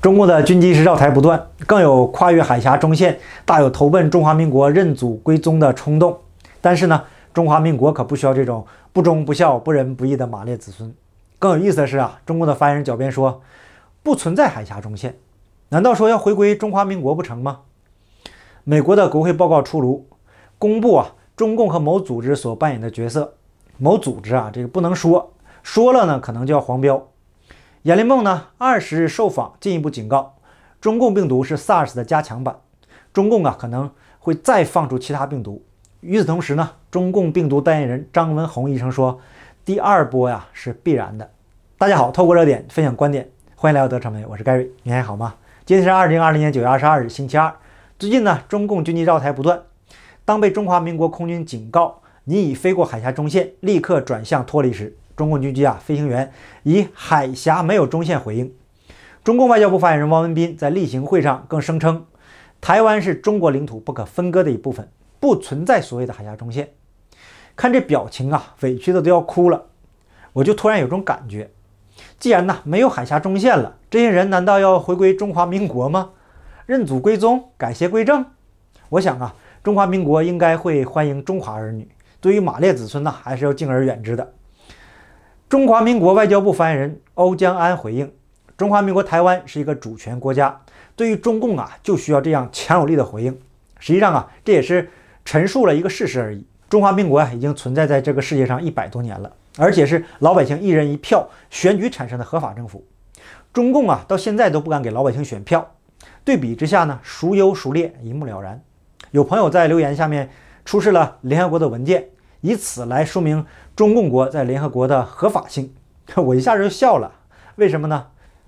中共的军机是绕台不断，更有跨越海峡中线，大有投奔中华民国认祖归宗的冲动。但是呢，中华民国可不需要这种不忠不孝不仁不义的马列子孙。更有意思的是啊，中共的发言人狡辩说，不存在海峡中线，难道说要回归中华民国不成吗？美国的国会报告出炉，公布啊，中共和某组织所扮演的角色，某组织啊，这个不能说，说了呢，可能就要黄标。严立梦呢？二十日受访进一步警告，中共病毒是 SARS 的加强版，中共啊可能会再放出其他病毒。与此同时呢，中共病毒代言人张文宏医生说，第二波呀是必然的。大家好，透过热点分享观点，欢迎来到德传媒，我是盖瑞，你还好吗？今天是二零二零年九月二十二日，星期二。最近呢，中共军机绕台不断，当被中华民国空军警告你已飞过海峡中线，立刻转向脱离时。中共军机啊，飞行员以海峡没有中线回应。中共外交部发言人汪文斌在例行会上更声称，台湾是中国领土不可分割的一部分，不存在所谓的海峡中线。看这表情啊，委屈的都要哭了。我就突然有种感觉，既然呢没有海峡中线了，这些人难道要回归中华民国吗？认祖归宗，改邪归正？我想啊，中华民国应该会欢迎中华儿女。对于马列子孙呢，还是要敬而远之的。中华民国外交部发言人欧江安回应：“中华民国台湾是一个主权国家，对于中共啊，就需要这样强有力的回应。实际上啊，这也是陈述了一个事实而已。中华民国啊，已经存在在这个世界上一百多年了，而且是老百姓一人一票选举产生的合法政府。中共啊，到现在都不敢给老百姓选票。对比之下呢，孰优孰劣一目了然。有朋友在留言下面出示了联合国的文件。”以此来说明中共国在联合国的合法性，我一下就笑了。为什么呢？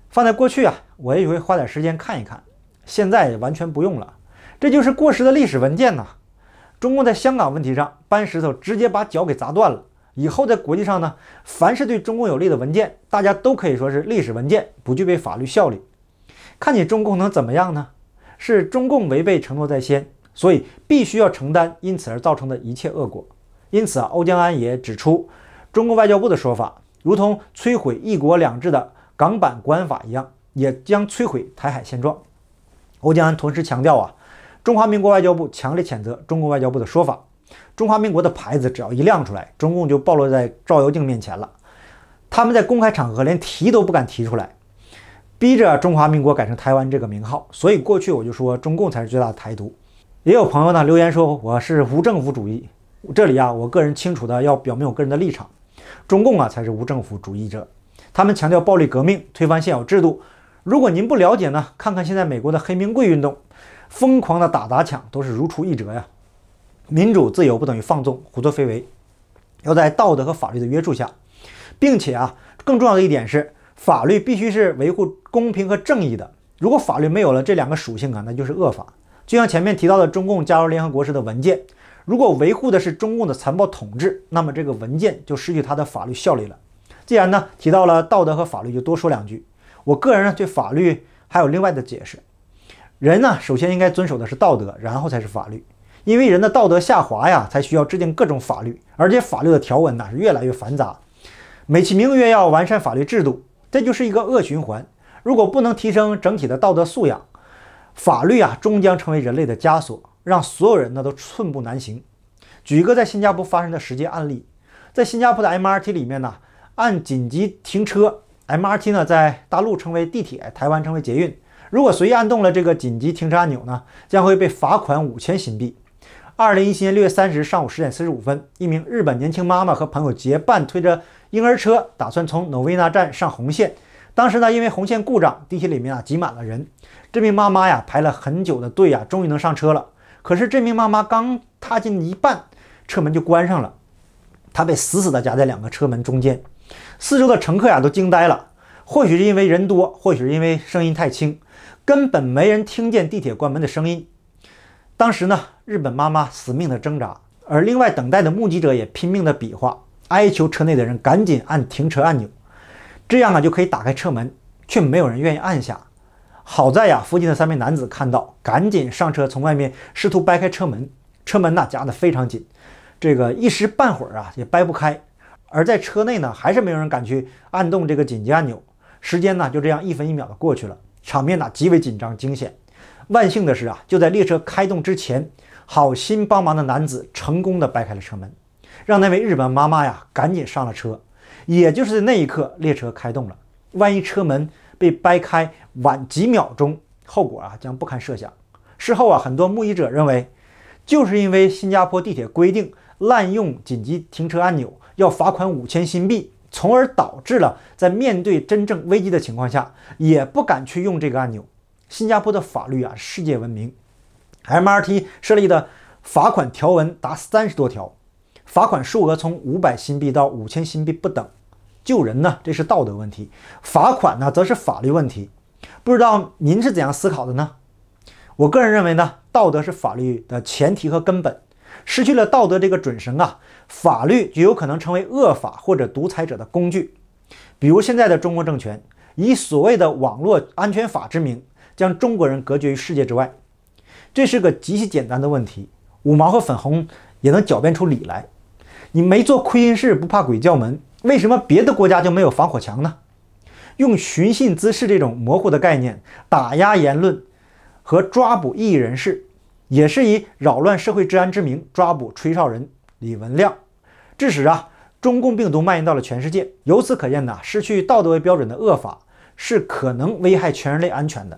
放在过去啊，我也会花点时间看一看。现在完全不用了，这就是过时的历史文件呐。中共在香港问题上搬石头，直接把脚给砸断了。以后在国际上呢，凡是对中共有利的文件，大家都可以说是历史文件，不具备法律效力。看你中共能怎么样呢？是中共违背承诺在先，所以必须要承担因此而造成的一切恶果。因此啊，欧江安也指出，中国外交部的说法如同摧毁“一国两制”的港版国安法一样，也将摧毁台海现状。欧江安同时强调啊，中华民国外交部强烈谴责中国外交部的说法。中华民国的牌子只要一亮出来，中共就暴露在照妖镜面前了。他们在公开场合连提都不敢提出来，逼着中华民国改成台湾这个名号。所以过去我就说，中共才是最大的台独。也有朋友呢留言说我是无政府主义。这里啊，我个人清楚的要表明我个人的立场，中共啊才是无政府主义者，他们强调暴力革命推翻现有制度。如果您不了解呢，看看现在美国的黑名贵运动，疯狂的打砸抢都是如出一辙呀。民主自由不等于放纵胡作非为，要在道德和法律的约束下，并且啊，更重要的一点是，法律必须是维护公平和正义的。如果法律没有了这两个属性啊，那就是恶法。就像前面提到的中共加入联合国时的文件。如果维护的是中共的残暴统治，那么这个文件就失去它的法律效力了。既然呢提到了道德和法律，就多说两句。我个人呢对法律还有另外的解释。人呢首先应该遵守的是道德，然后才是法律。因为人的道德下滑呀，才需要制定各种法律，而且法律的条文呢是越来越繁杂，美其名曰要完善法律制度，这就是一个恶循环。如果不能提升整体的道德素养，法律啊终将成为人类的枷锁。让所有人呢都寸步难行。举一个在新加坡发生的实际案例，在新加坡的 MRT 里面呢，按紧急停车，MRT 呢在大陆称为地铁，台湾称为捷运。如果随意按动了这个紧急停车按钮呢，将会被罚款五千新币。二零一七年六月三十日上午十点四十五分，一名日本年轻妈妈和朋友结伴推着婴儿车，打算从努威纳站上红线。当时呢，因为红线故障，地铁里面啊挤满了人。这名妈妈呀排了很久的队呀，终于能上车了。可是这名妈妈刚踏进一半，车门就关上了，她被死死的夹在两个车门中间，四周的乘客呀都惊呆了。或许是因为人多，或许是因为声音太轻，根本没人听见地铁关门的声音。当时呢，日本妈妈死命的挣扎，而另外等待的目击者也拼命的比划，哀求车内的人赶紧按停车按钮，这样啊就可以打开车门，却没有人愿意按下。好在呀，附近的三名男子看到，赶紧上车，从外面试图掰开车门。车门呢夹得非常紧，这个一时半会儿啊也掰不开。而在车内呢，还是没有人敢去按动这个紧急按钮。时间呢就这样一分一秒的过去了，场面呢极为紧张惊险。万幸的是啊，就在列车开动之前，好心帮忙的男子成功的掰开了车门，让那位日本妈妈呀赶紧上了车。也就是在那一刻，列车开动了。万一车门……被掰开晚几秒钟，后果啊将不堪设想。事后啊，很多目击者认为，就是因为新加坡地铁规定滥用紧急停车按钮要罚款五千新币，从而导致了在面对真正危机的情况下也不敢去用这个按钮。新加坡的法律啊世界闻名，MRT 设立的罚款条文达三十多条，罚款数额从五百新币到五千新币不等。救人呢，这是道德问题；罚款呢，则是法律问题。不知道您是怎样思考的呢？我个人认为呢，道德是法律的前提和根本，失去了道德这个准绳啊，法律就有可能成为恶法或者独裁者的工具。比如现在的中国政权，以所谓的网络安全法之名，将中国人隔绝于世界之外，这是个极其简单的问题。五毛和粉红也能狡辩出理来。你没做亏心事，不怕鬼叫门。为什么别的国家就没有防火墙呢？用寻衅滋事这种模糊的概念打压言论和抓捕异议人士，也是以扰乱社会治安之名抓捕吹哨人李文亮，致使啊中共病毒蔓延到了全世界。由此可见呢，失去道德为标准的恶法是可能危害全人类安全的。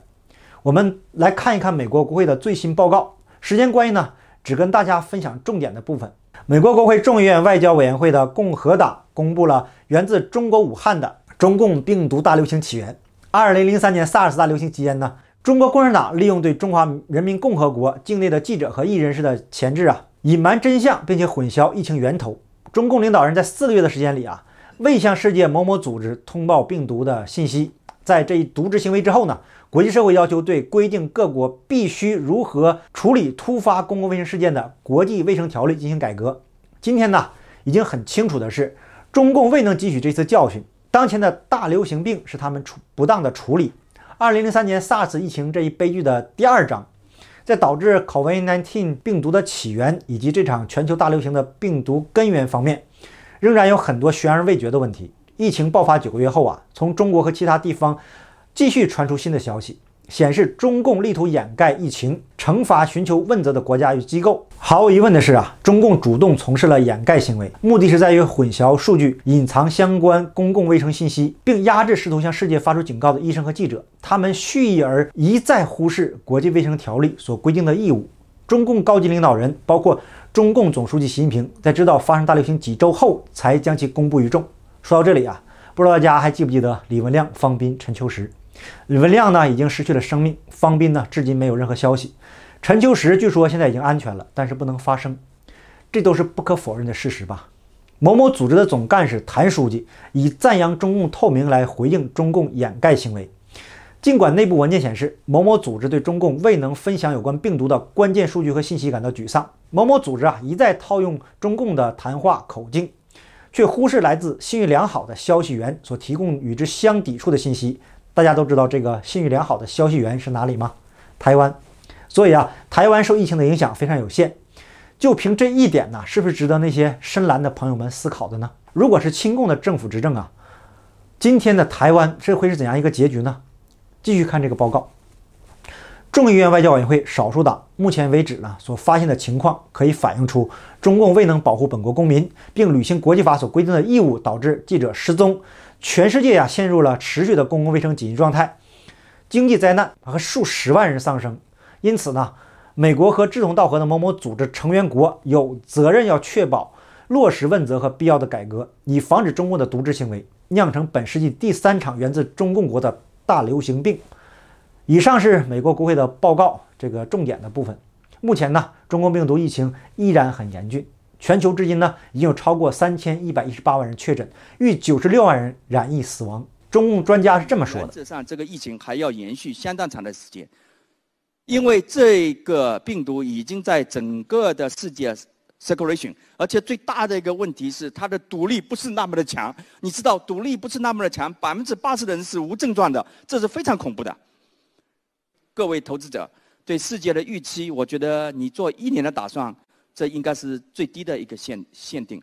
我们来看一看美国国会的最新报告，时间关系呢，只跟大家分享重点的部分。美国国会众议院外交委员会的共和党公布了源自中国武汉的中共病毒大流行起源。二零零三年 SARS 大流行期间呢，中国共产党利用对中华人民共和国境内的记者和艺人士的钳制啊，隐瞒真相，并且混淆疫情源头。中共领导人在四个月的时间里啊，未向世界某某组织通报病毒的信息。在这一渎职行为之后呢，国际社会要求对规定各国必须如何处理突发公共卫生事件的国际卫生条例进行改革。今天呢，已经很清楚的是，中共未能汲取这次教训。当前的大流行病是他们处不当的处理。二零零三年 SARS 疫情这一悲剧的第二章，在导致 COVID-19 病毒的起源以及这场全球大流行的病毒根源方面，仍然有很多悬而未决的问题。疫情爆发九个月后啊，从中国和其他地方继续传出新的消息，显示中共力图掩盖疫情，惩罚寻求问责的国家与机构。毫无疑问的是啊，中共主动从事了掩盖行为，目的是在于混淆数据、隐藏相关公共卫生信息，并压制试图向世界发出警告的医生和记者。他们蓄意而一再忽视国际卫生条例所规定的义务。中共高级领导人，包括中共总书记习近平，在知道发生大流行几周后才将其公布于众。说到这里啊，不知道大家还记不记得李文亮、方斌、陈秋实？李文亮呢已经失去了生命，方斌呢至今没有任何消息，陈秋实据说现在已经安全了，但是不能发声，这都是不可否认的事实吧？某某组织的总干事谭书记以赞扬中共透明来回应中共掩盖行为，尽管内部文件显示某某组织对中共未能分享有关病毒的关键数据和信息感到沮丧，某某组织啊一再套用中共的谈话口径。却忽视来自信誉良好的消息源所提供与之相抵触的信息。大家都知道这个信誉良好的消息源是哪里吗？台湾。所以啊，台湾受疫情的影响非常有限。就凭这一点呢，是不是值得那些深蓝的朋友们思考的呢？如果是亲共的政府执政啊，今天的台湾这会是怎样一个结局呢？继续看这个报告。众议院外交委员会少数党目前为止呢所发现的情况，可以反映出中共未能保护本国公民，并履行国际法所规定的义务，导致记者失踪，全世界呀陷入了持续的公共卫生紧急状态，经济灾难和数十万人丧生。因此呢，美国和志同道合的某某组织成员国有责任要确保落实问责和必要的改革，以防止中共的渎职行为酿成本世纪第三场源自中共国的大流行病。以上是美国国会的报告，这个重点的部分。目前呢，中共病毒疫情依然很严峻。全球至今呢，已经有超过三千一百一十八万人确诊，逾九十六万人染疫死亡。中共专家是这么说的：，事实上这个疫情还要延续相当长的时间，因为这个病毒已经在整个的世界 circulation，而且最大的一个问题是它的毒力不是那么的强。你知道毒力不是那么的强，百分之八十的人是无症状的，这是非常恐怖的。各位投资者对世界的预期，我觉得你做一年的打算，这应该是最低的一个限限定。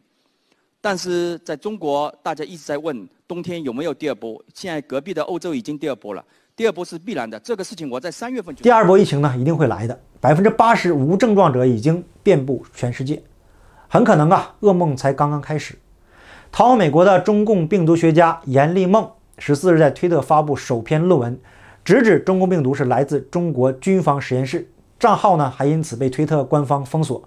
但是在中国，大家一直在问冬天有没有第二波？现在隔壁的欧洲已经第二波了，第二波是必然的。这个事情我在三月份就第二波疫情呢一定会来的。百分之八十无症状者已经遍布全世界，很可能啊噩梦才刚刚开始。逃往美国的中共病毒学家严立梦十四日在推特发布首篇论文。直指中共病毒是来自中国军方实验室，账号呢还因此被推特官方封锁。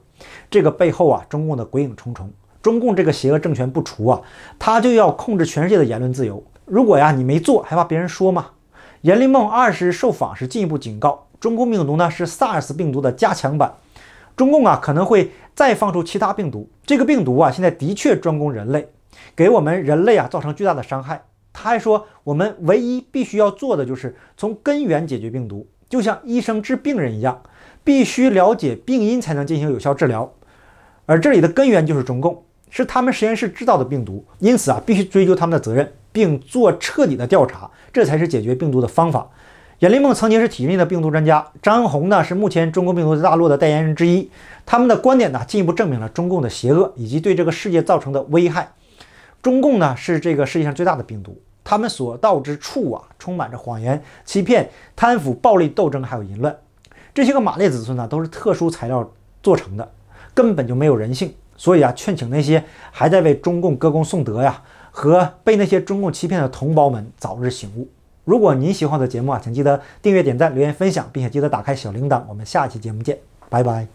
这个背后啊，中共的鬼影重重。中共这个邪恶政权不除啊，他就要控制全世界的言论自由。如果呀你没做，还怕别人说吗？阎立梦二十日受访时进一步警告，中共病毒呢是 SARS 病毒的加强版，中共啊可能会再放出其他病毒。这个病毒啊现在的确专攻人类，给我们人类啊造成巨大的伤害。他还说，我们唯一必须要做的就是从根源解决病毒，就像医生治病人一样，必须了解病因才能进行有效治疗。而这里的根源就是中共，是他们实验室制造的病毒，因此啊，必须追究他们的责任，并做彻底的调查，这才是解决病毒的方法。阎立梦曾经是体制内的病毒专家，张红呢是目前中国病毒大陆的代言人之一，他们的观点呢进一步证明了中共的邪恶以及对这个世界造成的危害。中共呢是这个世界上最大的病毒。他们所到之处啊，充满着谎言、欺骗、贪腐、暴力、斗争，还有淫乱。这些个马列子孙呢，都是特殊材料做成的，根本就没有人性。所以啊，劝请那些还在为中共歌功颂德呀，和被那些中共欺骗的同胞们早日醒悟。如果您喜欢我的节目啊，请记得订阅、点赞、留言、分享，并且记得打开小铃铛。我们下期节目见，拜拜。